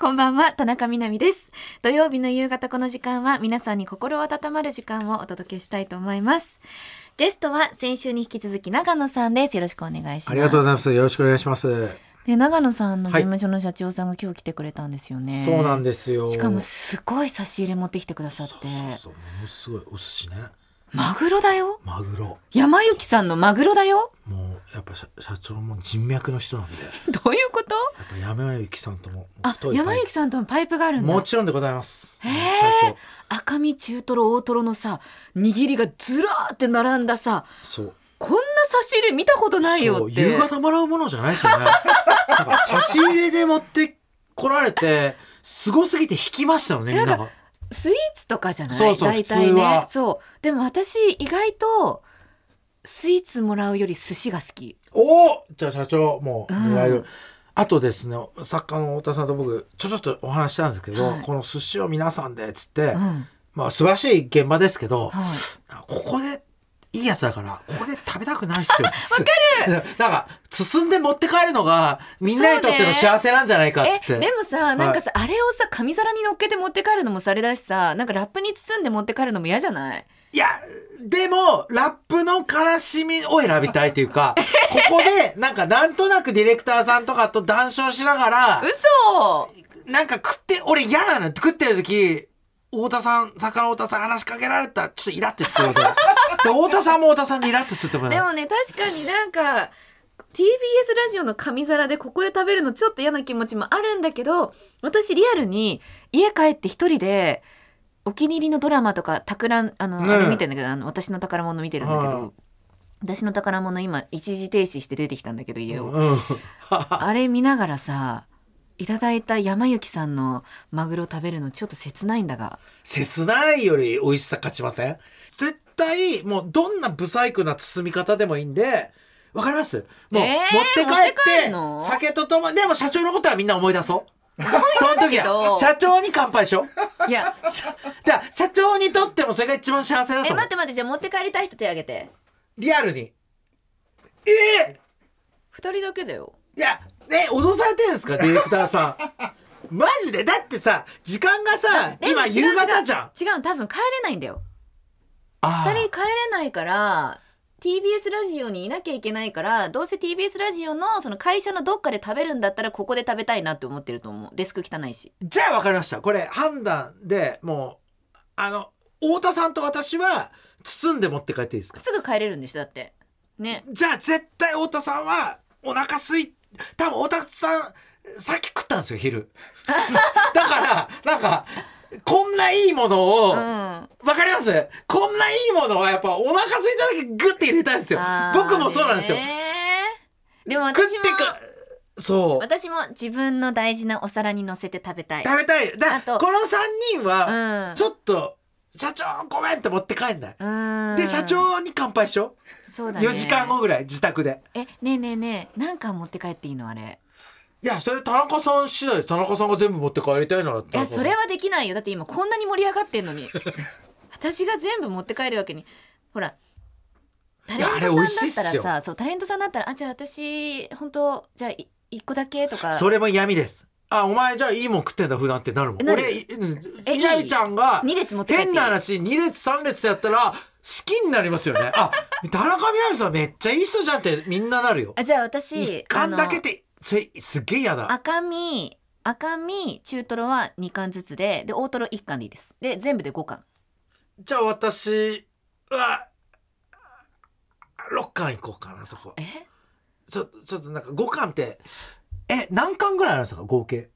こんばんは、田中みな実です。土曜日の夕方この時間は皆さんに心温まる時間をお届けしたいと思います。ゲストは先週に引き続き長野さんです。よろしくお願いします。ありがとうございます。よろしくお願いします。で長野さんの事務所の社長さんが今日来てくれたんですよね。はい、そうなんですよ。しかもすごい差し入れ持ってきてくださって。そうそうそうものすごいお寿司ね。マグロだよマグロ山幸さんのマグロだよもうやっぱ社長も人脈の人なんで どういうことやっぱ山幸さんともあ山幸さんとのパイプがあるんだもちろんでございますへえ赤身中トロ大トロのさ握りがずらーって並んださそうこんな差し入れ見たことないよって夕方もらうものじゃないですよね差し入れで持ってこられてすごすぎて引きましたよねみんながスイーツとかじゃないそうそう大体ねそうでも私意外とスイーツもらうより寿司が好きおおじゃあ社長もう狙える、うん、あとですね作家の太田さんと僕ちょちょっとお話したんですけど、はい、この寿司を皆さんでっつって、うん、まあ素晴らしい現場ですけど、はい、ここでいいやつだから、ここで食べたくないっすよ。わかるなんか進包んで持って帰るのが、みんなにとっての幸せなんじゃないかって。ね、でもさ、なんかさ、はい、あれをさ、紙皿に乗っけて持って帰るのもされだしさ、なんかラップに包んで持って帰るのも嫌じゃないいや、でも、ラップの悲しみを選びたいというか、ここで、なんか、なんとなくディレクターさんとかと談笑しながら、嘘なんか食って、俺嫌なの食ってる時、太田さん、魚太田さん話しかけられたら、ちょっとイラってしそうで。太田さんも太田さんにイラッとするでもね確かになんか TBS ラジオの紙皿でここで食べるのちょっと嫌な気持ちもあるんだけど私リアルに家帰って一人でお気に入りのドラマとか企んあの、ね、あれ見てんだけどあの私の宝物見てるんだけど。はい私の宝物今一時停止して出てきたんだけど家を、うん、あれ見ながらさいただいた山行さんのマグロ食べるのちょっと切ないんだが切ないより美味しさ勝ちません絶対、もうどんな不細工な包み方でもいいんで、わかりますもう、えー持って帰ってって酒とともに、でも社長のことはみんな思い出そう。その時は、社長に乾杯しよう。いや、じゃあ、社長にとってもそれが一番幸せだとえ、待って待って、じゃあ持って帰りたい人手挙げて。リアルに。ええ二人だけだよ。いや、ね、脅されてるんですか、ディレクターさん。マジでだってさ、時間がさ、今夕方じゃん。違う、違う多分帰れないんだよ。2人帰れないから TBS ラジオにいなきゃいけないからどうせ TBS ラジオのその会社のどっかで食べるんだったらここで食べたいなって思ってると思うデスク汚いしじゃあ分かりましたこれ判断でもうあの太田さんと私は包んで持って帰っていいですかすぐ帰れるんでしょだってねじゃあ絶対太田さんはお腹すい多分太田さんさっき食ったんですよ昼 だからなんかこんないいものを、わ、かりますこんないいものはやっぱお腹空いた時グッて入れたいんですよ。僕もそうなんですよ。でも食ってか、そう。私も自分の大事なお皿に乗せて食べたい。食べたい。だこの3人は、ちょっと、社長ごめんって持って帰んない。で、社長に乾杯しよう。そうだね。4時間後ぐらい、自宅で。え、ねえねえねえ、なんか持って帰っていいのあれ。いやそれ田中さん次第田中さんが全部持って帰りたいならいやそれはできないよだって今こんなに盛り上がってんのに 私が全部持って帰るわけにほらタレントさんだったらさそうタレントさんだったらあじゃあ私本当じゃあ一個だけとかそれも闇ですあ、お前じゃあいいもん食ってんだ、普段ってなるもん。俺、みなりちゃんが、変な話、2列3列やったら、好きになりますよね。あ、田中みな実さんめっちゃいい人じゃんってみんななるよ。あ、じゃあ私、一貫だけでせすっげえ嫌だ赤身赤身中トロは2貫ずつでで大トロ1貫でいいですで全部で5貫じゃあ私は6巻いこうかなそこえちょちょっとなんか5巻ってえ何巻ぐらいあるんですか合計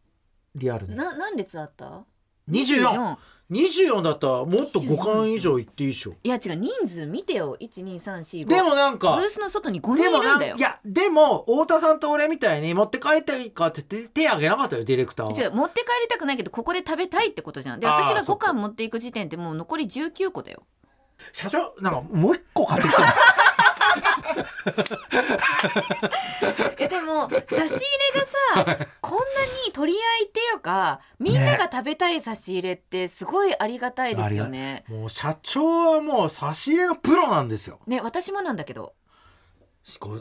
リアルにな何列あった2 4四。二十四だったらもっと5巻以上いっていいでしょいや違う人数見てよ12345でもなんかブースの外に5人いるんだよいやでも太田さんと俺みたいに持って帰りたいかって手挙げなかったよディレクターは違う持って帰りたくないけどここで食べたいってことじゃんで私が5巻持っていく時点でもう残り19個だよ社長なんかもう1個買ってきたえ でも差し入れがさこんなに取り合いっていうかみんなが食べたい差し入れってすごいありがたいですよね。もう社長はもう差し入れのプロなんですよ。ね私もなんだけど。ご ご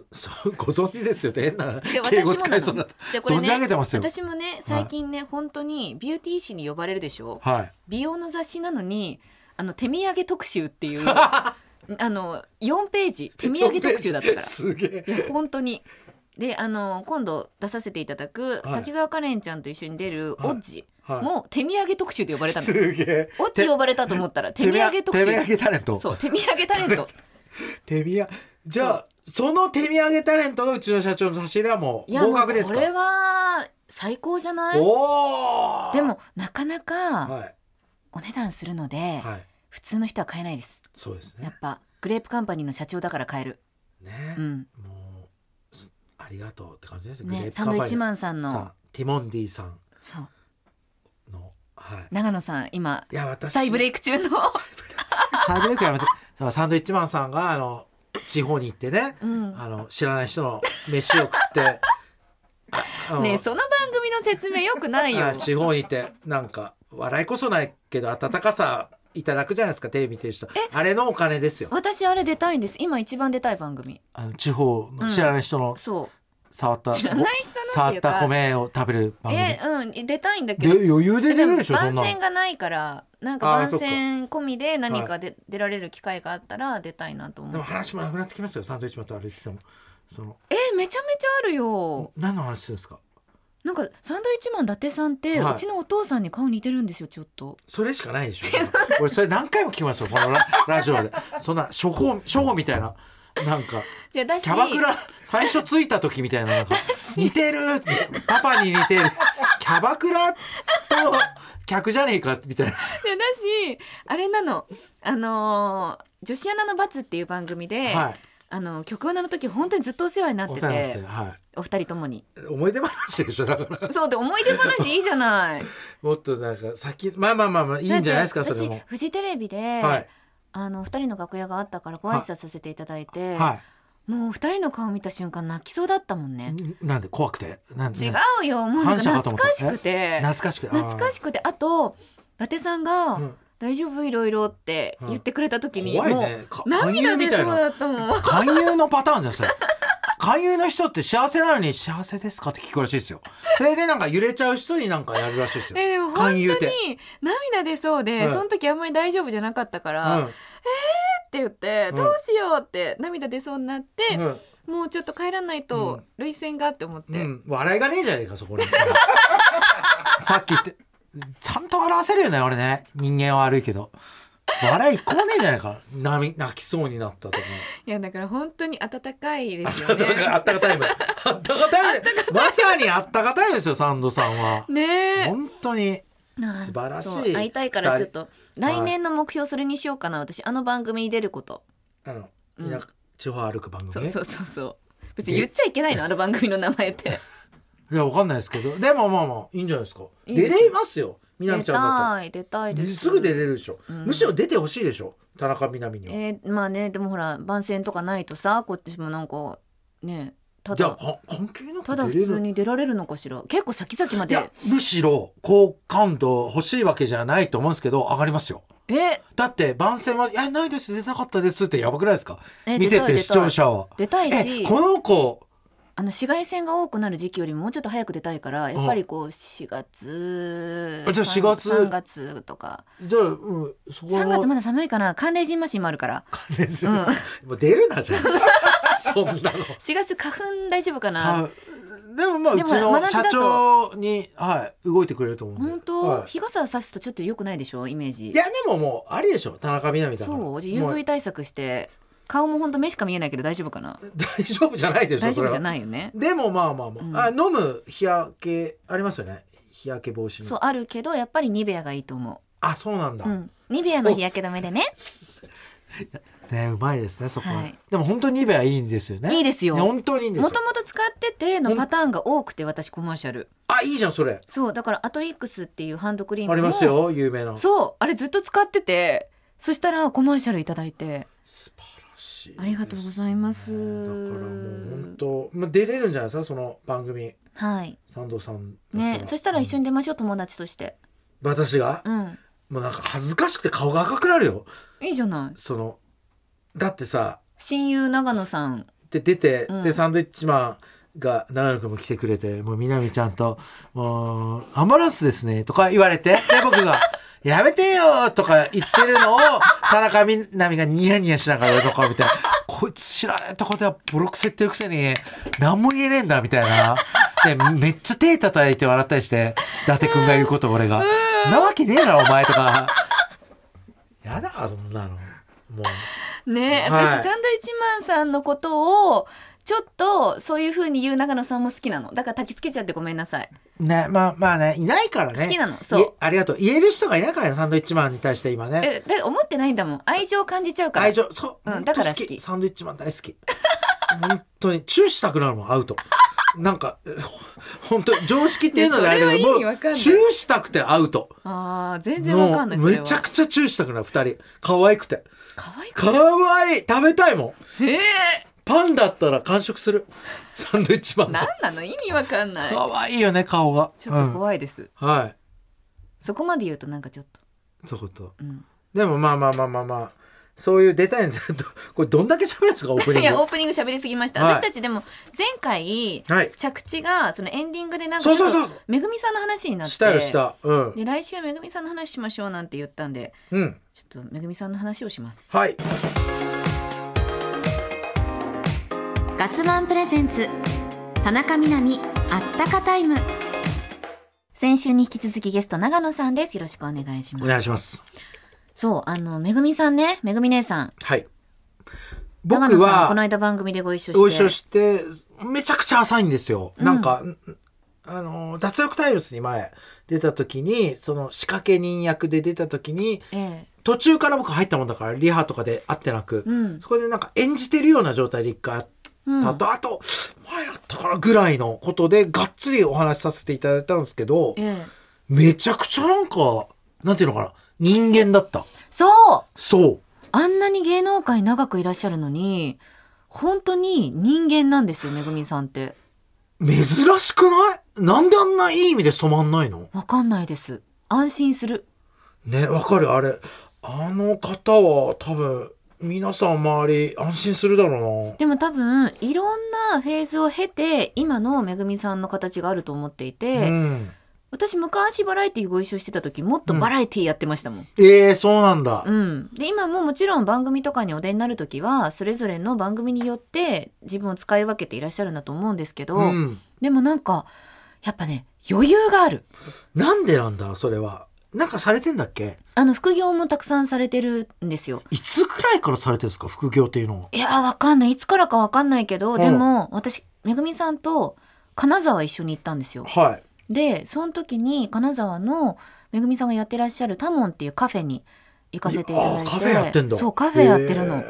存知ですよね変な敬語使いそうなじ上げてますよ私もね最近ね、はい、本当にビューティー誌に呼ばれるでしょ、はい、美容の雑誌なのにあの手土産特集っていう あの4ページ手土産特集だったからすげえ本当にであの今度出させていただく、滝沢カレンちゃんと一緒に出る「オッジ」はい、もう手土産特集で呼ばれたの、はい、すげえオッジ呼ばれたと思ったら手土産特集手土産タレントそう手土産タレント 手土産じゃあその手土産タレントがうちの社長の差し入れも合格ですかこれは最高じゃないでもなかなかお値段するので、はい、普通の人は買えないですそうですねやっぱグレープカンパニーの社長だから買えるね、うん、もうありがとうって感じですねサンドイッチマンさんのティモンディさんの、はい、長野さん今いや私再ブレイク中の 再ブレイクやめてサンドイッチマンさんがあの地方に行ってね、うん、あの知らない人の飯を食ってねその番組の説明よくないよ地方に行ってなんか笑いこそないけど温かさいただくじゃないですかテレビ見てる人あれのお金ですよ私あれ出たいんです今一番出たい番組あの地方の知らない人の、うん、そう触った知らない人触った米を食べる番組えうん出たいんだけど余裕で出るでしょ番宣がないからなんか番宣込みで何かで、出られる機会があったら出たいなと思うでも話もなくなってきますよサンドウィッチマンと歩いててもそのえめちゃめちゃあるよ何の話ですかなんかサンドイッチマン伊達さんって、はい、うちのお父さんに顔似てるんですよちょっとそれしかないでしょ 俺それ何回も聞きますよこのラジオでそんな処方処方みたいななんかキャバクラ最初着いた時みたいななんか似てるパパに似てるキャバクラと客じゃねえかみたいな。いだしあれなのあのー女子アナの罰」っていう番組で、はい、あの曲穴の時本当にずっとお世話になってておはい、お二人ともに思い出話でしょだからそうで思い出話いいじゃない もっとなんか先まあまあまあまあいいんじゃないですかそれも私フジテレビで、はい、あの二人の楽屋があったからご挨拶させていただいて、はい、もう二人の顔見た瞬間泣きそうだったもんね。なんで怖くて。違うよ、もう懐かしくて。懐かしくて。懐かしくて、あと、伊達さんが、うん、大丈夫いろいろって言ってくれた時に、もう涙でそうだったもん勧誘のパターンじんそれ勧誘の人って幸せなのに幸せですかって聞くらしいですよ。それでなんか揺れちゃう人になんかやるらしいですよ。えでも本当に涙出そうで、うん、その時あんまり大丈夫じゃなかったから、うん、えーって言って、どうしようって涙出そうになって、うん、もうちょっと帰らないと涙腺がって思って、笑いがねえじゃねえかそこに。さっきって。ちゃんと笑わせるよね、俺ね。人間は悪いけど。笑い込まねえじゃないか。泣泣きそうになったとか。いや、だから本当に温かいですよね。あったかタイム。あかタイム。まさにあったかタイムですよ、サンドさんは。ね本当に。素晴らしい。会いたいからちょっと、来年の目標それにしようかな、私。あの番組に出ること。あの、うん、地方歩く番組、ね、そうそうそうそう。別に言っちゃいけないの、あの番組の名前って。いやわかんないですけどでもまあまあいいんじゃないですかいいす出れますよみなみちゃんだたい出たいですすぐ出れるでしょ、うんむしろ出てほしいでしょ田中みなみには、えーまあねでもほら番宣とかないとさこっちもなんかねたじゃあだか関係なただ普通に出られるのかしら結構先々まいでやむしろ好感度欲しいわけじゃないと思うんですけど上がりますよえだって番宣は「いやないです出たかったです」ってやばくないですか見てて視聴者は出たいえしこの子あの紫外線が多くなる時期よりももうちょっと早く出たいからやっぱりこう4月、あじゃあ4月3月とかじゃあ、うん、そこ3月まだ寒いかな寒冷じんましんもあるから寒冷じうん、もう出るなじゃん そんなの4月花粉大丈夫かなでもまあうちの社長に、はい、動いてくれると思うん本当、はい、日傘さすとちょっとよくないでしょイメージいやでももうありでしょ田中みな実だからそう UV 対策して顔も本当目しか見えないけど大丈夫かな大丈夫じゃないでしょ大丈夫じゃないよねでもまあまあまあうんあ、飲む日焼けありますよね日焼け防止そうあるけどやっぱりニベアがいいと思うあそうなんだ、うん、ニベアの日焼け止めでねねうまいですねそこは、はい、でも本当にニベアいいんですよねいいですよ、本当にもともと使っててのパターンが多くて私コマーシャルあいいじゃんそれそうだからアトリックスっていうハンドクリームありますよ有名なそうあれずっと使っててそしたらコマーシャル頂いてスパしい、ね、ありがとうございます。だからもう本当、まあ、出れるんじゃないですか、その番組。はい。サンドさん。ね、そしたら一緒に出ましょう、友達として。私が。うん。もうなんか恥ずかしくて顔が赤くなるよ。いいじゃない。その。だってさ。親友長野さん。って出て、うん、で、サンドイッチマン。が長野君も来てくれて、もう南ちゃんと、もう、アマラスですね、とか言われて、で、僕が。やめてよとか言ってるのを、田中みな実がニヤニヤしながらとかみたいな、こいつ知らないとこではボロッって定るくせに、何も言えねえんだ、みたいな。で、めっちゃ手叩いて笑ったりして、伊達くんが言うこと俺が、なわけねえな、お前とか。やだ、そんなの。もう。ねえ、はい、私、サンドイッチマンさんのことを、ちょっとそういうふうに言う長野さんも好きなのだから焚き付けちゃってごめんなさいね、まあまあね、いないからね。好きなの、そう。ありがとう。言える人がいないからね、サンドイッチマンに対して今ね。え、だ思ってないんだもん。愛情感じちゃうから。愛情、そう。うん、だから好き。サンドイッチマン大好き。本当に、チューしたくなるもん、会うと。なんか、本当常識っていうのであれだけど、もう、チューしたくて会うと。ああ、全然わかんない。めちゃくちゃチューしたくなる、二人。可愛くて。可愛くて可愛い食べたいもん。ええパンだったら完食する サンドイッチマン何なの意味わかんない可愛いよね顔がちょっと怖いです、うん、はいそこまで言うとなんかちょっとそこと、うん、でもまあまあまあまあまあそういう出たいんデザインこれどんだけ喋るんですかオープニング。いやオープニング喋りすぎました。はい、私たちでも前回、はい、着地がそのエンディングでなんかそうそうそうめぐみさんの話になってしたしたうん。で来週めぐみさんの話しましょうなんて言ったんで、うん、ちょっとめぐみさんの話をします。はい。ガスマンプレゼンツ田中みな実あったかタイム先週に引き続きゲスト長野さんですよろしくお願いしますお願いしますそうあのめぐみさんねめぐみ姉さんはい僕はこの間番組でご一緒してご一緒してめちゃくちゃ浅いんですよ、うん、なんかあの脱力タイムスに前出た時にその仕掛け人役で出た時に、ええ、途中から僕入ったもんだからリハとかで会ってなく、うん、そこでなんか演じてるような状態で一回会ってたと、あと前やったかなぐらいのことでがっつりお話しさせていただいたんですけど、ええ、めちゃくちゃなんかなんていうのかな人間だったそうそうあんなに芸能界長くいらっしゃるのに本当に人間なんですよめぐみさんって珍しくないなんであんないい意味で染まんないのわかんないです安心するねわかるあれあの方は多分皆さん周り安心するだろうなでも多分いろんなフェーズを経て今のめぐみさんの形があると思っていて、うん私昔バラエティーご一緒してた時もっとバラエティーやってましたもん、うん、ええー、そうなんだ、うん、で今ももちろん番組とかにお出になる時はそれぞれの番組によって自分を使い分けていらっしゃるんだと思うんですけど、うん、でもなんかやっぱね余裕があるなんでなんだろうそれはなんかされてんだっけあの、副業もたくさんされてるんですよ。いつくらいからされてるんですか副業っていうのは。いや、わかんない。いつからかわかんないけど、でも、私、めぐみさんと金沢一緒に行ったんですよ。はい。で、その時に金沢のめぐみさんがやってらっしゃるタモンっていうカフェに行かせていただいて。カフェやってんだ。そう、カフェやってるの。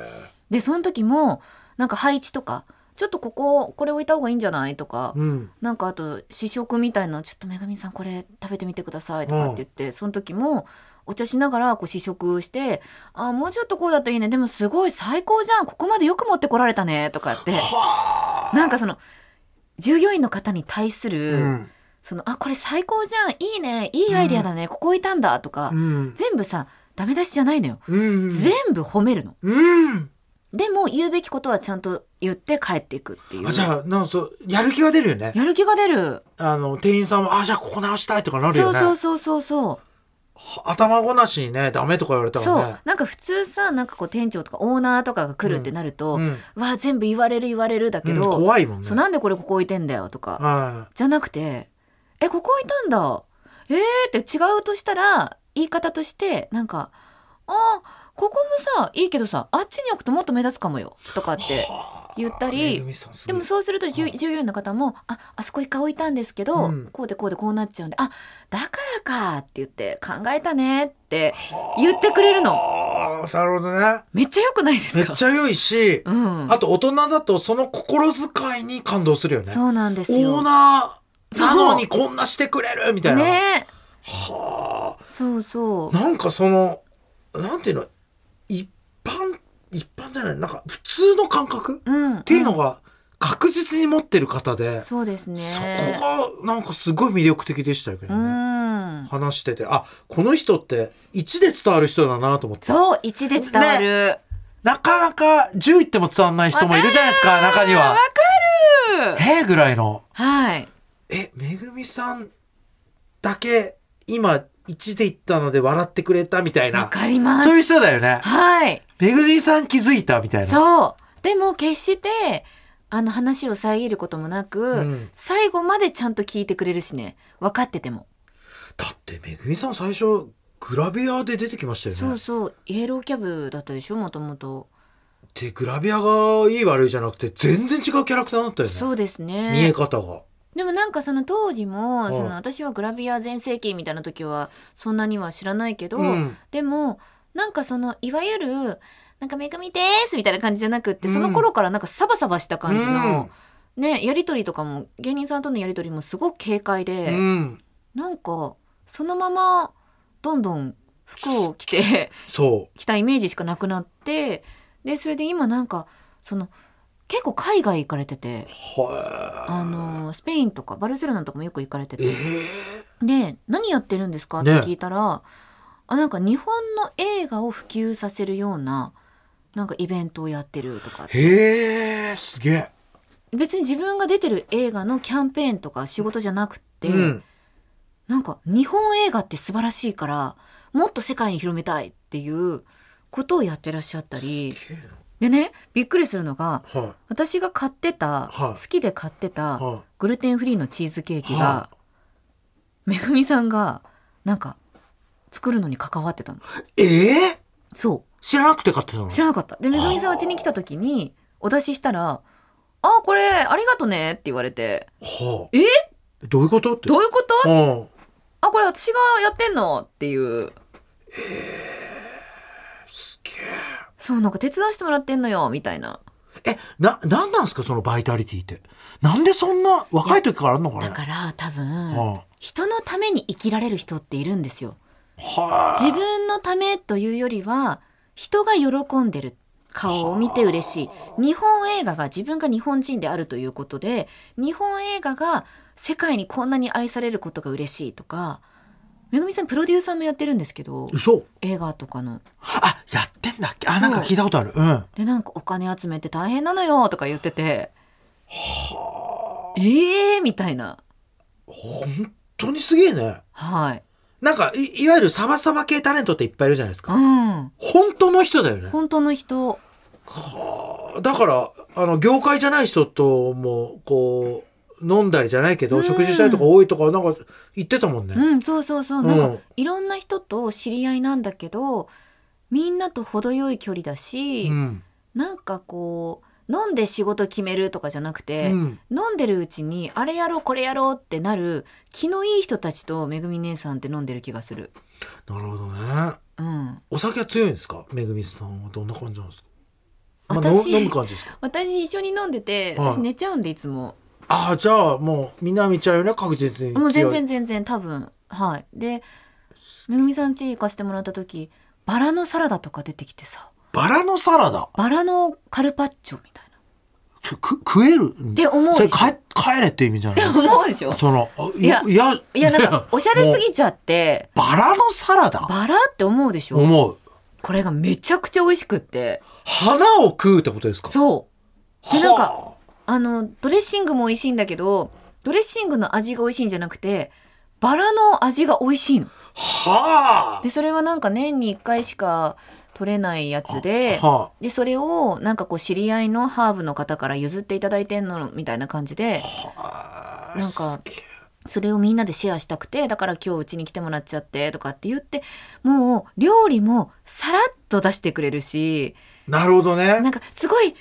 で、その時も、なんか配置とか、ちょっとこここれ置いた方がいいんじゃないとか、うん、なんかあと試食みたいなちょっとめぐみさんこれ食べてみてくださいとかって言って、うん、その時もお茶しながらこう試食して「あもうちょっとこうだといいねでもすごい最高じゃんここまでよく持ってこられたね」とかってなんかその従業員の方に対する、うん、その「あこれ最高じゃんいいねいいアイデアだね、うん、ここいたんだ」とか、うん、全部さダメ出しじゃないのよ、うんうん、全部褒めるの。でも言うべきことはちゃんと言って帰っていくっていう。あじゃあなんそうやる気が出るよね。やる気が出る。あの店員さんもあじゃあここ直したいとかなるよね。そうそうそうそうそう。頭ごなしにねダメとか言われたらねそうなんか普通さなんかこう店長とかオーナーとかが来るってなると、うんうん、わ全部言われる言われるだけど、うん、怖いもんねそうなんでこれここ置いてんだよとか、じゃなくてえここ置いたんだえー、って違うとしたら言い方としてなんかあここもさいいけどさあっちに置くともっと目立つかもよとかって言ったりでもそうすると従業員の方も「ああそこ一回置いたんですけど、うん、こうでこうでこうなっちゃうんであだからか」って言って「考えたね」って言ってくれるの。なるほどね。めっちゃ良くないですかめっちゃ良いし、うん、あと大人だとその心遣いに感動するよね。そうなんですよ。オーナーなのにこんなしてくれるみたいな。ね。はあ。そうそう。なんかその、なんていうの、一一般じゃないなんか普通の感覚、うん、っていうのが確実に持ってる方で、うん、そうですねそこがなんかすごい魅力的でしたけどね、うん、話しててあこの人って1で伝わる人だなと思ってそう1で伝わる、ね、なかなか10いっても伝わんない人もいるじゃないですか中にはわかるへえぐらいのはいえめぐみさんだけ今1でいったので笑ってくれたみたいなわかりますそういう人だよねはいめぐじさん気づいたみたいな。そう。でも決してあの話を遮ることもなく、うん、最後までちゃんと聞いてくれるしね分かっててもだってめぐみさん最初グラビアで出てきましたよねそうそうイエローキャブだったでしょもともとでグラビアがいい悪いじゃなくて全然違うキャラクターだったよねそうですね見え方がでもなんかその当時も、その私はグラビア全盛期みたいな時はそんなには知らないけど、うん、でもなんかそのいわゆる「なんかめぐみです」みたいな感じじゃなくってその頃からなんかサバサバした感じの、ねやり取りとかも芸人さんとのやり取りもすごく軽快で、うん、なんかそのままどんどん服を着てそう着たイメージしかなくなってでそれで今なんかその結構海外行かれててあのスペインとかバルセロナとかもよく行かれてて、えー、で何やってるんですかって聞いたら、ねあなんか日本の映画を普及させるようななんかイベントをやってるとかへえすげえ別に自分が出てる映画のキャンペーンとか仕事じゃなくて、うん、なんか日本映画って素晴らしいからもっと世界に広めたいっていうことをやってらっしゃったりでねびっくりするのが、はい、私が買ってた、はい、好きで買ってた、はい、グルテンフリーのチーズケーキが、めぐみさんがなんか作るのに関わってたの。ええそう。知らなくて買ってたの知らなかった。で、めぐみさんうちに来た時に、お出ししたら、あ、これ、ありがとねって言われて、はあ、えどういうことって。どういうことうんあ、これ私がやってんのっていう。すげえ。そう、なんか手伝わせてもらってんのよ、みたいな。え。え、な、なんなんすかそのバイタリティって。なんでそんな若い時からあんのかなだから多分、はあ人のために生きられる人っているんですよ。自分のためというよりは人が喜んでる顔を見て嬉しい日本映画が自分が日本人であるということで日本映画が世界にこんなに愛されることが嬉しいとかめぐみさんプロデューサーもやってるんですけど映画とかのあやってんだっけあなんか聞いたことある、うん、でなんかお金集めて大変なのよとか言っててはええー、みたいな本当にすげえねはいなんかい、いわゆるサバサバ系タレントっていっぱいいるじゃないですか。うん、本当の人だよね。本当の人。はだから、あの、業界じゃない人とも、こう、飲んだりじゃないけど、うん、食事したりとか多いとかなんか言ってたもんね。うん、そうそうそう、うん、なんかいろんな人と知り合いなんだけどみんなと程よい距離だし、うん、なんかこう飲んで仕事決めるとかじゃなくて、うん、飲んでるうちにあれやろうこれやろうってなる気のいい人たちとめぐみ姉さんって飲んでる気がするなるほどね、うん、お酒は強いんですかめぐみさんはどんな感じなんですか私、まあ、飲む感じですか私一緒に飲んでて私寝ちゃうんでいつも、ああじゃあもうみな南ちゃんよりは確実にもう全然全然多分はいでめぐみさん家行かせてもらった時バラのサラダとか出てきてさバラのサラダバラのカルパッチョみたいな。く食えるって思うそでれしょ帰帰れって意味じゃない 思うでしょそのいやいやいやなんか おしゃれすぎちゃってバラのサラダバラって思うでしょ思うこれがめちゃくちゃ美味しくって花を食うってことですかそうでなんかあのドレッシングも美味しいんだけどドレッシングの味が美味しいんじゃなくてバラの味が美味しいのはあでそれはなんか年に一回しか取れないやつではあ、でそれをなんかこう知り合いのハーブの方から譲っていただいてんのみたいな感じで、はあ、なんかそれをみんなでシェアしたくてだから今日うちに来てもらっちゃってとかって言ってもう料理もさらっと出してくれるしなるほどねなんかすごい準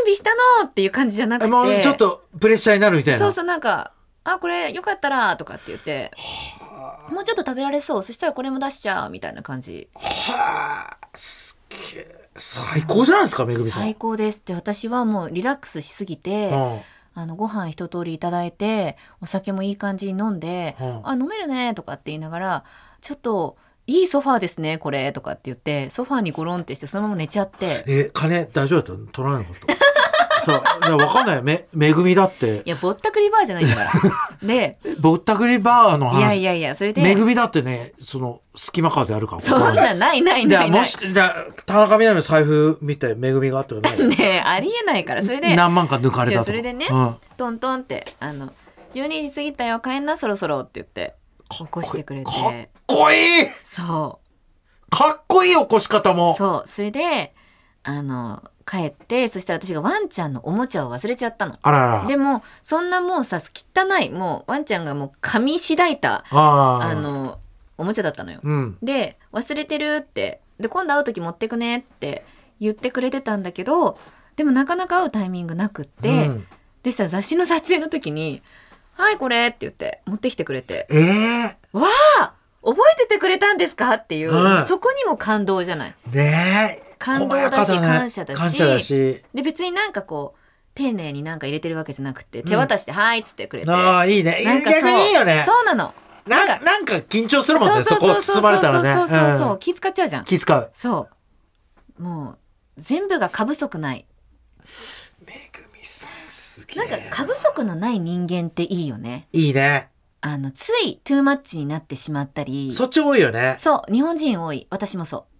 備したのっていう感じじゃなくてもうちょっとプレッシャーになるみたいなそうそうなんかあこれよかったらとかって言って、はあ、もうちょっと食べられそうそしたらこれも出しちゃうみたいな感じ。はあすげえ最高じゃないですかめぐみさん最高ですって私はもうリラックスしすぎて、うんあのご飯一通りいただいてお酒もいい感じに飲んで「うん、あ飲めるね」とかって言いながら「ちょっといいソファーですねこれ」とかって言ってソファーにゴロンってしてそのまま寝ちゃってえ金大丈夫だった取らなかったそういや分かんないめめぐみだっていやぼったくりバーじゃないんだからで ぼったくりバーの話いやいやいやそれでめぐみだってねその隙間風あるからそんなないないないないもしじゃ田中みな実の財布見てめぐみがあったらないね ありえないからそれで何万か抜かれたとそれでね、うん、トントンってあの12時過ぎたよ帰んなそろそろって言って起こしてくれてかっこいいそうかっこいい起こし方もそうそれであの帰ってそしたら私がワンちゃんのおもちゃを忘れちゃったのあららでもそんなもうさ汚いもうワンちゃんがもう噛みしだいたあのおもちゃだったのよ、うん、で忘れてるってで今度会う時持ってくねって言ってくれてたんだけどでもなかなか会うタイミングなくって、うん、でしたら雑誌の撮影の時に「はいこれ」って言って持ってきてくれて「えー、わあ覚えててくれたんですか?」っていう、うん、そこにも感動じゃない。ねえ感動だし、感謝だし、感謝だし。で、別になんかこう、丁寧になんか入れてるわけじゃなくて、手渡して、はいっつってくれて。ああ、いいね。逆にいいよね。そうなの。なんか、なんか緊張するもんね、そこ包まれたらね。そうそうそう、気使っちゃうじゃん。気使う。そう。もう、全部が過不足ない。めぐみさんすげえ。なんか過不足のない人間っていいよね。いいね。あの、ついトゥーマッチになってしまったり。そっち多いよね。そう、日本人多い。私もそう。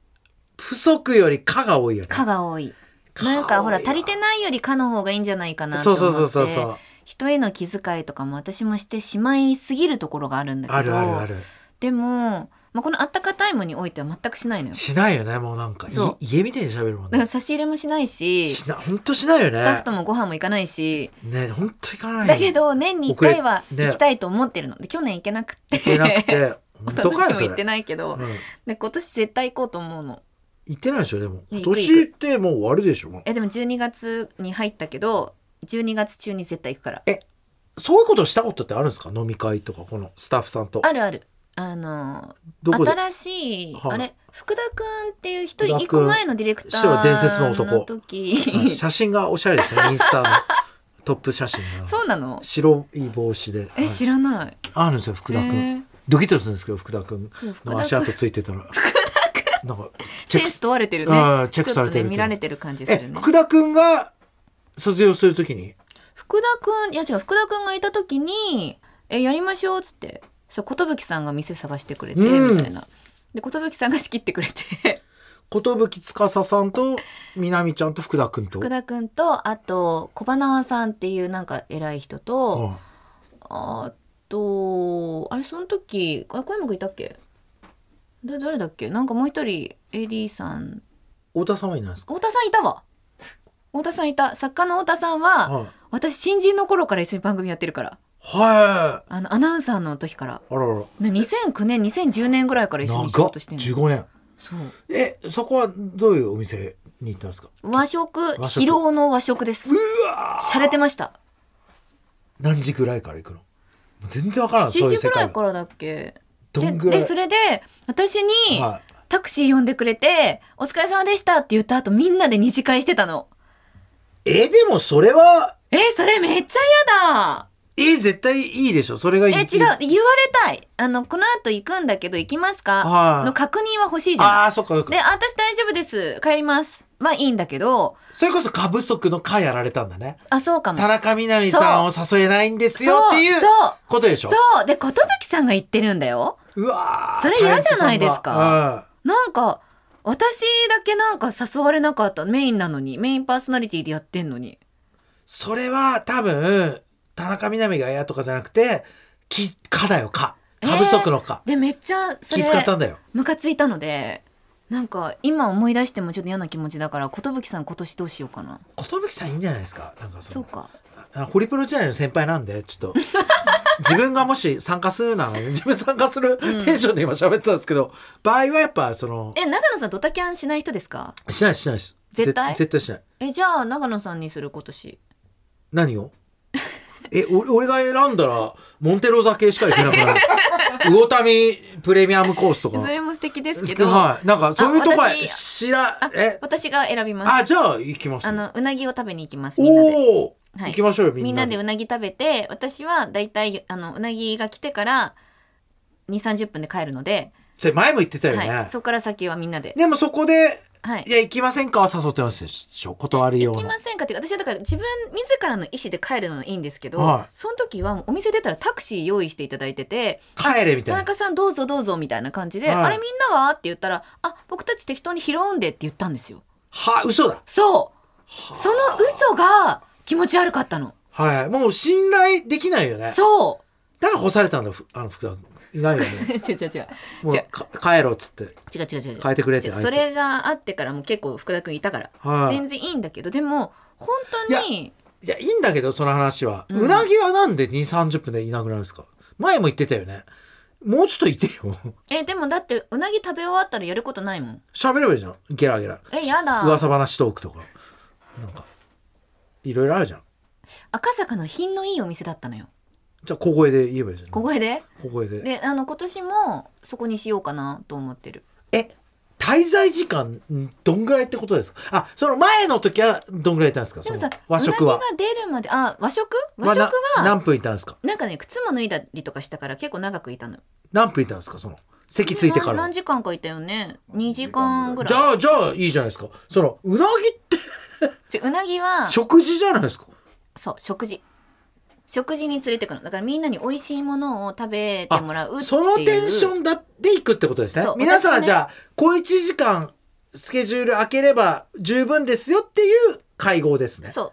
不足よりかが多いよね。かが多い。なんかほら足りてないよりかの方がいいんじゃないかなと思って。そうそうそうそう人への気遣いとかも私もしてしまいすぎるところがあるんだけど。あるあるある。でも、まあ、このあったかタイムにおいては全くしないのよ。しないよね、もうなんか。そう家みたいに喋るもんかね。差し入れもしないし、しスな、本当しないよね。スタッフともご飯も行かないし、ね、本当行かない。だけ、ど年に1回は行きたいと思ってるの。で、去年行けなくて。行けなくて。か も行ってないけど、うんで今年絶対行こうと思うの。行ってないですよでも今年ってもう終わるでしょえでも12月に入ったけど12月中に絶対行くからえそういうことしたことってあるんですか飲み会とかこのスタッフさんとあるあるあの新しい、はあ、あれ福田君っていう一人一個前のディレクター伝説の男、うん、写真がおしゃれですね インスタのトップ写真そうなの白い帽子でえ、はい、知らないあるんですよ福田君、ドキッとするんですけど福田君の足跡ついてたら。なんか センス問われてるねチェックされてる、ね、見られてる感じするね福田君が卒業するときに福田君いや違う福田君がいたときに「えやりましょう」っつってそう寿さんが店探してくれて、みたいなで寿さんが仕切ってくれて寿司さんと南ちゃんと福田君と福田君とあと小花さんっていうなんか偉い人とああとあれその時あ小山君いたっけだ誰だっけなんかもう一人 AD さん太田さんはいないですか太田さんいたわ 太田さんいた作家の太田さんは、はい私新人の頃から一緒に番組やってるからはあのアナウンサーの時からあららら2009年2010年ぐらいから一緒にっ仕事してんの15年そうえそこはどういうお店に行ったんですか和食疲労の和食ですうわし洒落てました何時ぐらいから行くの全然わからんそ7時ぐらいからだっけででそれで私にタクシー呼んでくれて「お疲れ様でした」って言った後みんなで二次会してたのえでもそれはえそれめっちゃ嫌だえ絶対いいでしょそれがいいえ違う言われたいあのこの後行くんだけど行きますか、の確認は欲しいじゃんあそっかで私大丈夫です帰りますまあいいんだけど。それこそ過不足のかやられたんだね。あ、そうかも。田中みな実さんを誘えないんですよっていうことでしょ。そう。で、寿さんが言ってるんだよ。うわそれ嫌じゃないですか。うん、なんか、私だけなんか誘われなかった。メインなのに。メインパーソナリティでやってんのに。それは多分、田中みな実が嫌とかじゃなくて、き、かだよ、か。過不足のか、えー、で、めっちゃ、それ、気遣ったんだよ。ムカついたので、なんか今思い出してもちょっと嫌な気持ちだから寿さん今年どうしようかな寿さんいいんじゃないですかなんかそうかホリプロ時代の先輩なんでちょっと 自分がもし参加するなら、ね、自分参加するテンションで今喋ってたんですけど、うん、場合はやっぱそのえ長野さんドタキャンしない人ですかしないしないです絶対絶対しないえじゃあ長野さんにする今年何をえ俺俺が選んだらモンテローザ系しかいけなくなる 魚民プレミアムコースとか。それも素敵ですけど。はい。なんか、そういうとこは知ら、え私が選びます。あ、じゃあ、行きます。あの、うなぎを食べに行きます。おお、はい、行きましょうよ、みんなで。みんなでうなぎ食べて、私は大体、あの、うなぎが来てから、2、30分で帰るので。それ前も言ってたよね。はい、そこから先はみんなで。でもそこで、はい、いや行きませんかは誘ってますでしょ断りよう行きませんかって私はだから自分自らの意思で帰るのはいいんですけど、はい、その時はお店出たらタクシー用意していただいてて帰れみたいな田中さんどうぞどうぞみたいな感じで、はい、あれみんなはって言ったらあ僕たち適当に拾うんでって言ったんですよは嘘だそうその嘘が気持ち悪かったのはいもう信頼できないよねそうだから干されたんだあの福田君いないよね 違う違う違うもう帰ろうっつって違う違う違う変えてくれってそれがあってからも結構福田君いたから、はい、全然いいんだけどでも本当にいやいいんだけどその話は、うなぎはなんで2 3 0分でいなくなるんですか前も言ってたよねもうちょっといてよ えでもだってうなぎ食べ終わったらやることないもん喋ればいいじゃんゲラゲラえやだ噂話トークとかなんかいろいろあるじゃん赤坂の品のいいお店だったのよじゃあ小声で言えばいいじゃん小声で小声でであの今年もそこにしようかなと思ってるえ滞在時間どんぐらいってことですかあその前の時はどんぐらいいたんですかでもさ和食はが出るまであ和食和食は、まあ、何分いたんですかなんかね靴も脱いだりとかしたから結構長くいたの何分いたんですかその席ついてから何時間かいたよね2時間ぐらいじゃあじゃあいいじゃないですかそのうなぎって うなぎは食事じゃないですかそう食事食事に連れてくのだからみんなに美味しいものを食べてもらうそのテンションだで行くってことですね皆さん、ね、じゃあ小1時間スケジュール開ければ十分ですよっていう会合ですねそ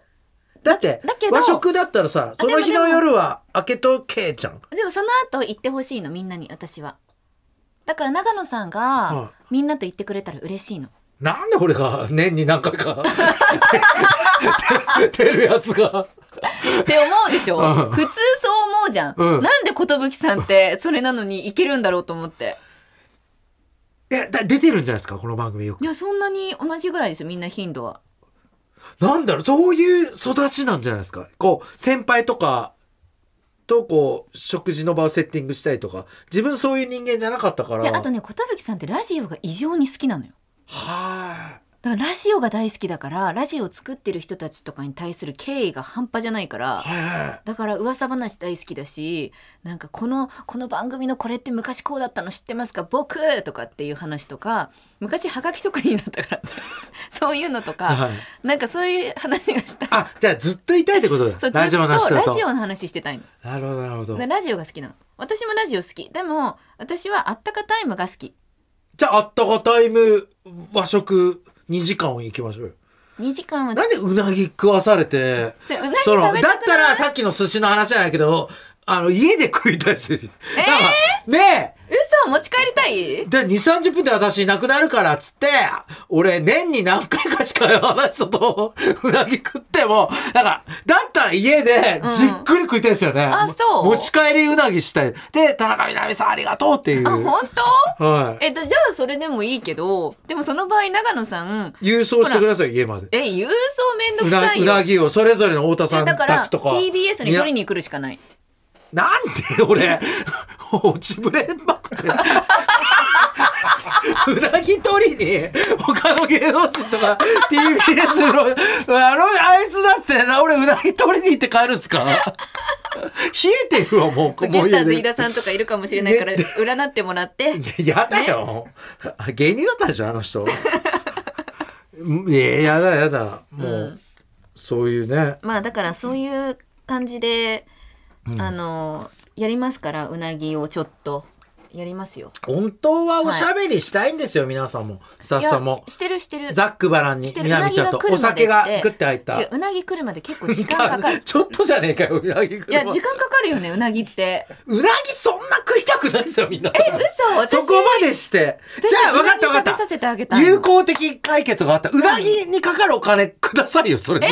うだって和食だったらさその日の夜は開けとけちゃんでもその後行ってほしいのみんなに私はだから長野さんが、みんなと行ってくれたら嬉しいの、なんで俺が年に何回か出 るやつがって思うでしょ、うん、普通そう思うじゃん。うん、なんで寿さんってそれなのにいけるんだろうと思って。いや、だ出てるんじゃないですか、この番組よく。いや、そんなに同じぐらいですよ、みんな頻度は。なんだろう、そういう育ちなんじゃないですか。こう、先輩とかと、こう、食事の場をセッティングしたりとか、自分そういう人間じゃなかったから。あとね、寿さんってラジオが異常に好きなのよ。はい。だからラジオが大好きだからラジオを作ってる人たちとかに対する敬意が半端じゃないから、はい、だから噂話大好きだしなんかこのこの番組のこれって昔こうだったの知ってますか僕とかっていう話とか昔はがき職人だったから、そういうのとか、はい、なんかそういう話がしたあじゃあずっといたいってことだラジオの話ラジオの話してたいのなるほどなるほどラジオが好きなの私もラジオ好きでも私はあったかタイムが好きじゃああったかタイム和食2時間は行きましょうよ2時間はなんでうなぎ食わされてそのだったらさっきの寿司の話じゃないけどあの家で食いたい司。えー、ねえ嘘持ち帰りたいで、2、30分で私いなくなるからっつって、俺年に何回かしか会わ人と うなぎ食っても、なんか、だったら家でじっくり食いたいですよね。うん、あ、そう。持ち帰りうなぎしたい。で、田中みな実さんありがとうっていう。あ、本当？はい。え、じゃあそれでもいいけど、でもその場合長野さん。郵送してください、家まで。え、郵送めんどくさいような。うなぎをそれぞれの太田さん宅とか。だから TBS に取りに来るしかない。なんで俺、落ちぶれんばうなぎ取りに他の芸能人とか TBS のあのあいつだって俺うなぎ取りに行って帰るんすか 冷えてるわもうゲッターズ飯田さんとかいるかもしれないから占ってもらって、ね、やだよ、ね、芸人だったでしょあの人 いややだやだもう、うん、そういうねまあだからそういう感じで、うん、あのやりますからうなぎをちょっとやりますよ本当はおしゃべりしたいんですよ、はい、皆さんもスタッフさんもしてるしてるザックバランにみなみちゃんとお酒がグッて入ったうなぎ来るまで結構時間かかる ちょっとじゃねえかようなぎ来るいや時間かかるよねうなぎってうなぎそんな食いたくないですよみんなえ嘘そこまでしてじゃあ分かった分かった有効的解決があったうなぎにかかるお金くださいよ、それ。え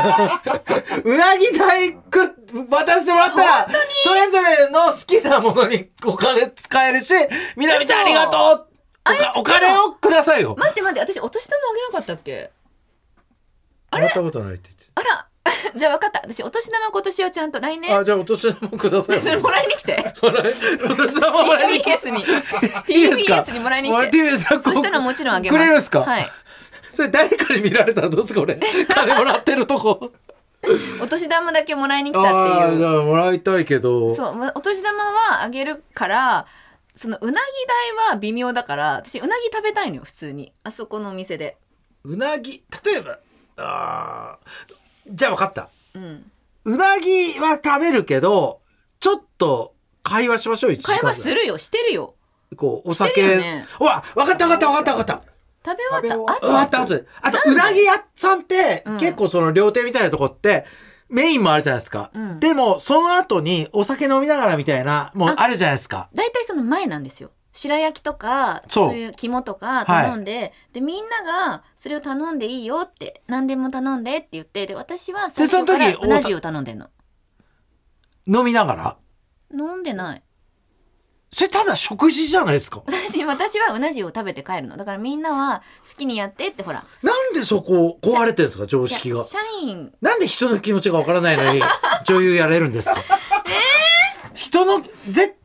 ー、うなぎ代く、渡してもらったら、それぞれの好きなものにお金使えるし、みなみちゃんありがとうお金をくださいよ。待って待って、私お年玉あげなかったっけあれあら。じゃあ分かった。私、お年玉今年はちゃんと来年。あ、じゃあお年玉ください。そ れもらいに来て。お年玉もらいに来て。TBS に。TBS にもらいに来て。そしたらもちろんあげます。くれるんすかはい。それ誰かに見られたらどうすか俺 金もらってるとこお年玉だけもらいに来たっていうもらいたいけどそうお年玉はあげるからそのうなぎ代は微妙だから私うなぎ食べたいのよ普通にあそこのお店でうなぎ例えばあじゃあ分かった、うん、うなぎは食べるけどちょっと会話しましょう一会話するよしてるよこうお酒、ね、わ分かった分かった分かった分かった食べ終わった終わった後で。あと、うなぎ屋さんって、結構その料亭みたいなとこって、メインもあるじゃないですか。うん、でも、その後にお酒飲みながらみたいな、もうあるじゃないですか。大体その前なんですよ。白焼きとかそういう肝とか頼んで、はい、でみんながそれを頼んでいいよって何でも頼んでって言ってで私は最初からうなじを頼んでんの飲みながら飲んでないそれただ食事じゃないですか。私、私はうな重を食べて帰るの。だからみんなは好きにやってってほら。なんでそこ壊れてるんですか、常識が。社員。なんで人の気持ちがわからないのに 女優やれるんですかえー、人の、ぜ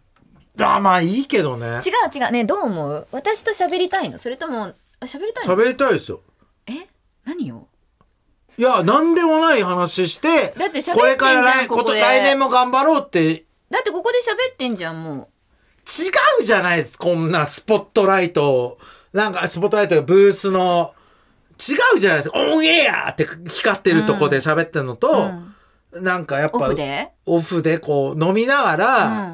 あまあいいけどね。違う違う。ねどう思う私と喋りたいのそれとも、喋りたいの喋りたいですよ。え何をいや、なんでもない話して、だって喋ってんじゃんこれから来ここ来年も頑張ろうって。だってここで喋ってんじゃん、もう。違うじゃないです。こんなスポットライト、なんかスポットライトがブースの、違うじゃないですか。オンエアって光ってるとこで喋ってるのと、うんうん、なんかやっぱ、オフでオフでこう飲みながら、うん、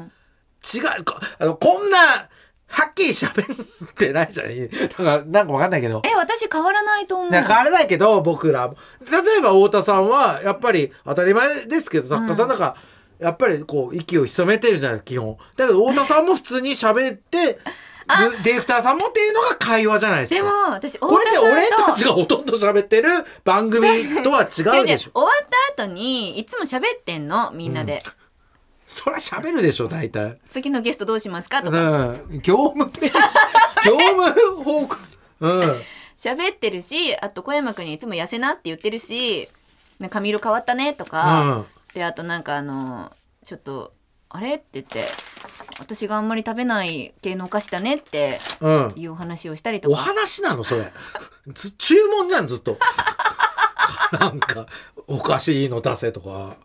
違うこ、あの、こんな、はっきり喋ってないじゃないだから、なんかわかんないけど。え、私変わらないと思う。変わらないけど、僕ら。例えば、太田さんは、やっぱり、当たり前ですけど、作家さんだから、やっぱりこう息を潜めてるじゃないですか基本だけど太田さんも普通に喋ってディレクターさんもっていうのが会話じゃないですか。でも、私、これって俺たちがほとんど喋ってる番組 とは違うでしょ。終わった後に、いつも喋ってんの、みんなで。うん、そりゃ喋るでしょ、大体。次のゲストどうしますかとか。うん、業務、業務報告。うん。喋ってるし、あと小山君にいつも痩せなって言ってるし、髪色変わったねとか、であとなんかあのちょっとあれって言って私があんまり食べない系のお菓子だねっていうお話をしたりとか、お話なのそれ注文じゃんずっと なんかお菓子いいの出せとか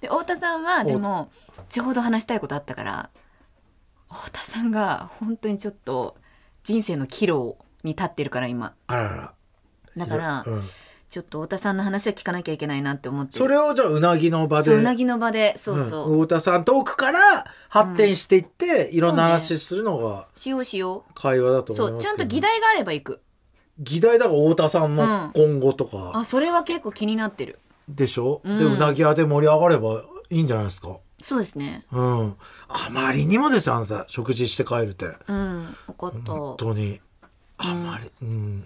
で太田さんはでもちょうど話したいことあったから太田さんが本当にちょっと人生の岐路に立ってるから今あららだから、うんちょっと太田さんの話は聞かなきゃいけないなって思ってそれをじゃあうなぎの場でそううなぎの場でそうそう、うん、太田さんトークから発展していって、うん、いろんな話するのがしようしよう会話だと思います、ね、そうちゃんと議題があれば行く議題だから太田さんの今後とか、うん、あそれは結構気になってるでしょ、うん、でうなぎ屋で盛り上がればいいんじゃないですかそうですねうんあまりにもですよあなた食事して帰るってうん怒った本当にあまりうん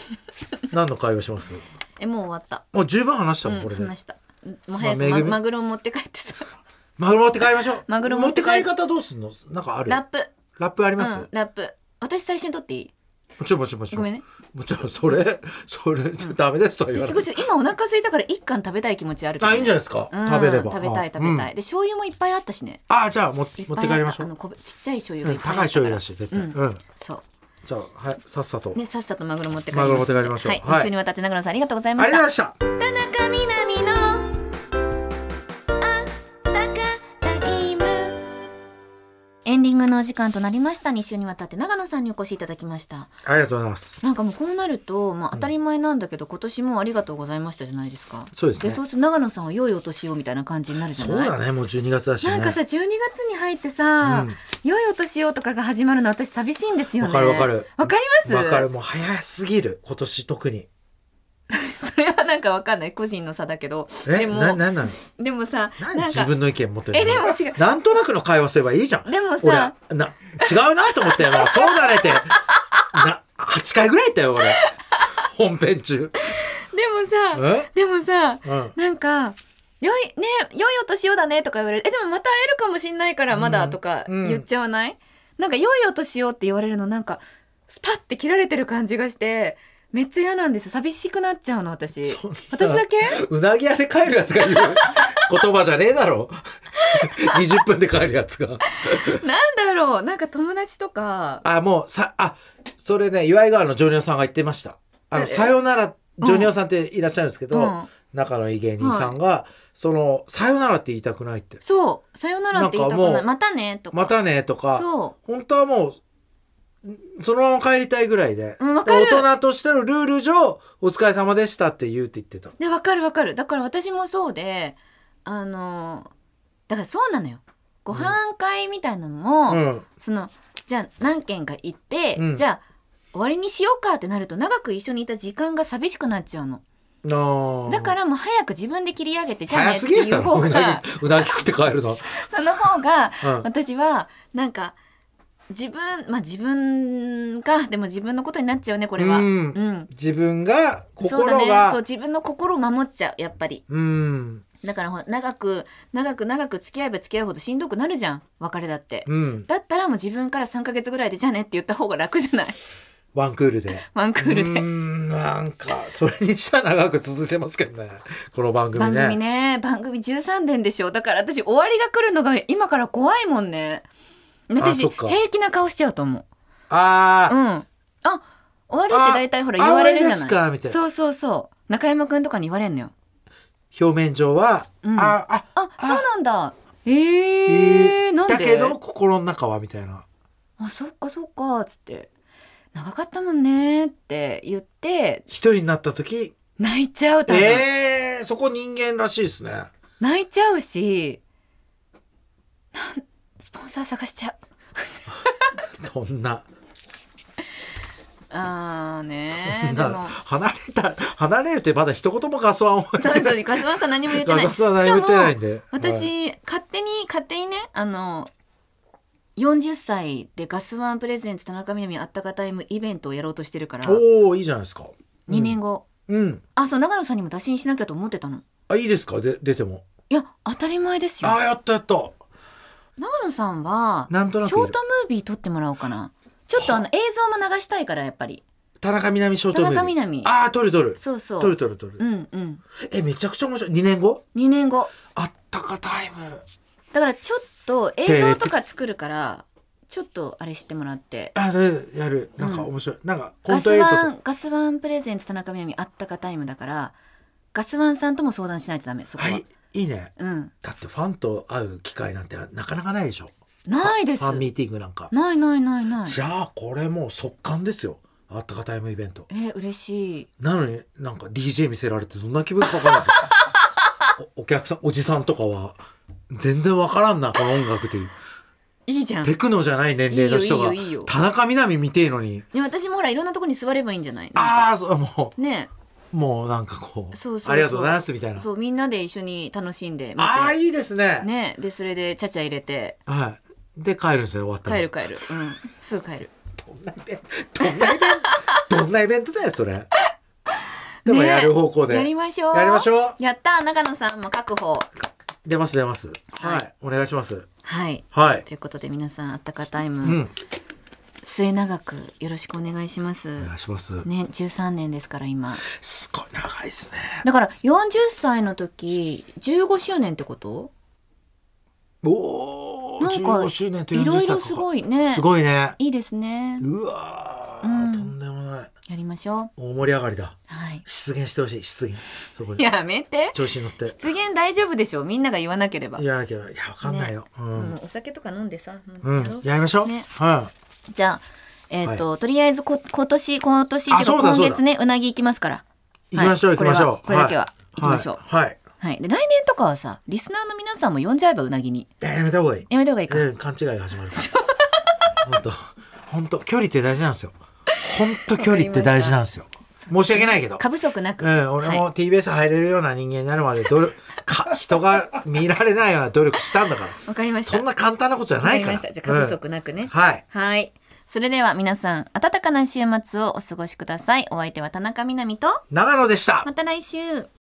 何の会話しますえもう終わったもう十分話したもん、これで、うん、話したもう早く、ま、マグロ持って帰ってさマグロ持って帰りましょうマグロ持って帰り方どうすんのなんかあるラップラップあります、うん、ラップ私最初に撮っていいもちろんもちろんもちろん。ごめんね。もちろんそれそれダメですとは言わない。すご今お腹空いたから一貫食べたい気持ちあるあいいんじゃないですか。食べれば。食べたい食べたい。で醤油もいっぱいあったしね。あじゃあ持って帰りましょう。あのちっちゃい醤油がいっぱい。高い醤油だし絶対。うん。そう。じゃあ、はい、さっさと。ね、さっさとマグロ持って帰りましょう。はい、はい、一緒に渡って長野さんありがとうございました。ありがとうございました。田中みなみのディングの時間となりました2週にわたって長野さんにお越しいただきましたありがとうございますなんかもうこうなると、まあ、当たり前なんだけど、うん、今年もありがとうございましたじゃないですかそうですねそうすると長野さんは良いお年をみたいな感じになるじゃないそうだねもう12月だし、ね、なんかさ12月に入ってさ、うん、良いお年をとかが始まるの私寂しいんですよねわかるわかるわかりますわかるもう早すぎる今年特に なんかわかんない個人の差だけどでえもななんなんでもさ何自分の意見持ってるえでも違うなんとなくの会話すればいいじゃんでもさ俺な違うなと思ってもうそうだねってな8回ぐらい言ったよ俺本編中でもさでもさうんなんか良いね良いお年をだねとか言われるえでもまた会えるかもしんないからまだとか言っちゃわない、なんか良いお年をって言われるのなんかスパッて切られてる感じがしてめっちゃ嫌なんです寂しくなっちゃうの私私だけうなぎ屋で帰るやつが言う 言葉じゃねえだろ20分で帰るやつがなんだろうなんか友達とかあもうさあそれね岩井川のジョニオさんが言ってましたあのさよならジョニオさんっていらっしゃるんですけど、うん、仲のいい芸人さんが、はい、そのさよならって言いたくないってそうさよならって言いたくないまたねとかまたねとか本当はもうそのまま帰りたいぐらいで、うん、分かる大人としてのルール上お疲れ様でしたって言うって言ってたで分かる分かるだから私もそうであのだからそうなのよご飯会みたいなのも、うん、そのじゃあ何軒か行って、うん、じゃあ終わりにしようかってなると長く一緒にいた時間が寂しくなっちゃうの。だからもう早く自分で切り上げてじゃあねっていう方が うなぎ食って帰るの その方が私はなんか自分まあ自分がでも自分のことになっちゃうねこれは、ううん自分が心そうだねそう自分の心を守っちゃうやっぱりうんだからほら長く長く長く付き合えば付き合うほどしんどくなるじゃん別れだって、うんだったらもう自分から3か月ぐらいでじゃあねって言った方が楽じゃないワンクールでワンクールでうんなんかそれにしたら長く続いてますけどねこの番組番組ね番組13年でしょだから私終わりが来るのが今から怖いもんね私平気な顔しちゃうと思うああうんあ終わるって大体ほら言われるじゃないそうそうそう中山くんとかに言われんのよ表面上は、うん、あああそうなんだえー、えー、なんでだけど心の中はみたいなあそっかそっかっつって長かったもんねって言って一人になった時泣いちゃうたえー、そこ人間らしいですね泣いちゃうしなんポンサー探しちゃう そんなあーねそでも離れた離れるってまだ一言もガスワン思いそガスワンさん何も言ってないガスワンさん何も言ってないしかも私、勝手に勝手にねあの40歳でガスワンプレゼンツ田中みな実あったかタイムイベントをやろうとしてるからおおいいじゃないですかう年後、うんあそう長野さんにも打診しなきゃと思ってたのあいいですかで出てもいや当たり前ですよあやったやったオ野さんはなんとなくショートムービー撮ってもらおうかなちょっとあの映像も流したいからやっぱり田中みな実ショートムービー田中みな実ああ撮る撮るそうそう撮る撮る撮るうんうんえめちゃくちゃ面白い2年後 ?2 年後あったかタイムだからちょっと映像とか作るからちょっとあれしてもらってあそれやるなんか面白い、なんかコント映像とガスワンガスワンプレゼンツ田中みな実あったかタイムだからガスワンさんとも相談しないとダメそこは、はいいいね、うん、だってファンと会う機会なんてなかなかないでしょないですファンミーティングなんかないないないないじゃあこれもう速乾ですよあったかタイムイベントえー、嬉しいなのになんか DJ 見せられてどんな気分か分かんないですよおお客さんおじさんとかは全然分からんなこの音楽っていう。いいじゃん。テクノじゃない年齢の人が。田中みな実見てえのに。いや、私もほら、いろんなとこに座ればいいんじゃないああ、そう、もう。ねもうなんかこうそうそうありがとうございますみたいなそうみんなで一緒に楽しんでああいいですねねでそれでちゃちゃ入れてはいで帰るんですよ終わった帰る帰るうんすぐ帰るどんなイベントどんなイベントどんなイベントだよそれでもやる方向で、ね、やりましょうやりましょうやった長野さんも確保出ます出ます、はい、はい、お願いしますはい、はい、ということで皆さんあったかタイム、うん、末永くよろしくお願いします。お願いします。ね、13年ですから今。すごい長いですね。だから40歳の時、15周年ってことおお、15周年って0歳か。いろいろすごいね。すごいね。いいですね。うわー、うん、とんでもない。やりましょう。大盛り上がりだ。はい。出現してほしい、出現。そこやめて。調子に乗って。出現大丈夫でしょう。みんなが言わなければ。言わなければ。いや、わかんないよ。ね、うん、お酒とか飲んでさ。うん。やりましょう。ね。はい、じゃあ、えっ、ー、と、はい、とりあえずこ、今年、今年っていうか、今月ね、うなぎ行きますから。行きましょう、はい、行きましょう。これだけは、行きましょう。はい。はいで来年とかはさリスナーの皆さんも呼んじゃえばうなぎにやめた方がいいやめた方がいいか、えー、勘違いが始まる 本当本当距離って大事なんですよ本当距離って大事なんですよ申し訳ないけど。過不足なく。うん、俺も TBS 入れるような人間になるまで努力、か 人が見られないような努力したんだから。わかりました。そんな簡単なことじゃないから。わかりました。じゃ過不足なくね。うん、はい。はい。それでは皆さん、暖かな週末をお過ごしください。お相手は田中みなみと、長野でした。また来週。